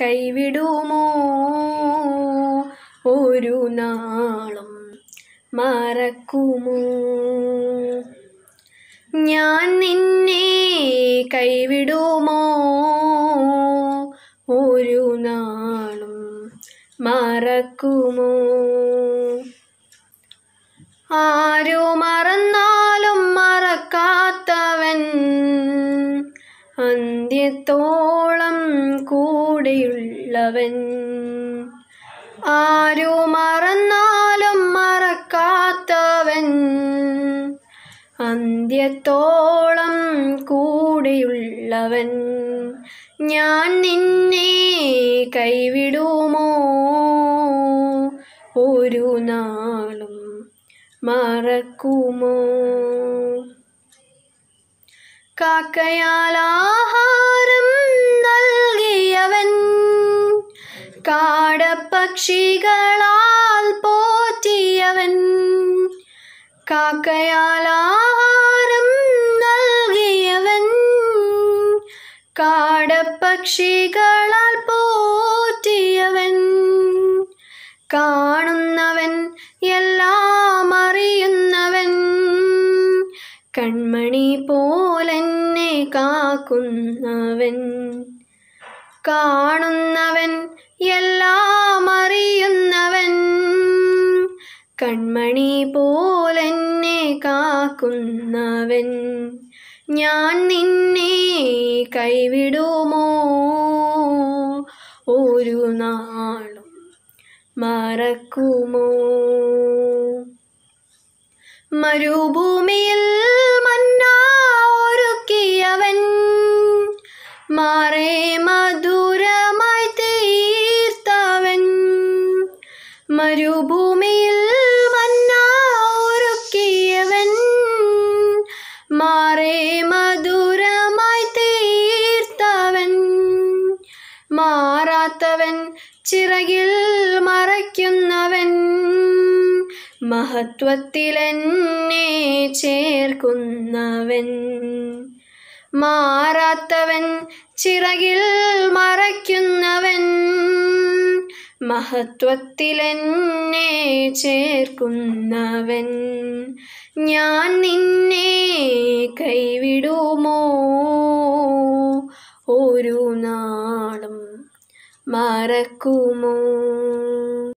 കൈവിടുമോ ഒരു നാളും മറക്കുമോ ഞാൻ നിന്നെ കൈവിടുമോ ഒരു നാളും മറക്കുമോ ആരോ മറന്നാലും മറക്കാത്തവൻ അന്ത്യത്തോ കൂടെയുള്ളവൻ ആരോ മറന്നാലും മറക്കാത്തവൻ അന്ത്യത്തോളം കൂടെയുള്ളവൻ ഞാൻ നിന്നെ കൈവിടുമോ ഒരു നാളും മറക്കുമോ കാക്കയാലാഹാ കാടപ്പക്ഷികളാൽ പോറ്റിയവൻ കാക്കയാലാഹാരം നൽകിയവൻ കാടപ്പക്ഷികളാൽ പോറ്റിയവൻ കാണുന്നവൻ എല്ലാം അറിയുന്നവൻ കൺമണി പോലെന്നെ കാക്കുന്നവൻ കാണുന്നവൻ എല്ലാം അറിയുന്നവൻ കൺമണി പോലെന്നെ കാക്കുന്നവൻ ഞാൻ നിന്നെ കൈവിടുമോ ഒരു നാളും മറക്കുമോ മരുഭൂമിയിൽ മന്ന ഒരുക്കിയവൻ മാറേ മരുഭൂമിയിൽ മന്ന ഒരുക്കിയവൻ മാറേ മധുരമായി തീർത്തവൻ മാറാത്തവൻ ചിറകിൽ മറയ്ക്കുന്നവൻ മഹത്വത്തിലെന്നെ ചേർക്കുന്നവൻ മാറാത്തവൻ ചിറകിൽ മറയ്ക്കുന്നവൻ മഹത്വത്തിലെന്നെ ചേർക്കുന്നവൻ ഞാൻ നിന്നെ കൈവിടുമോ ഒരു നാളും മറക്കുമോ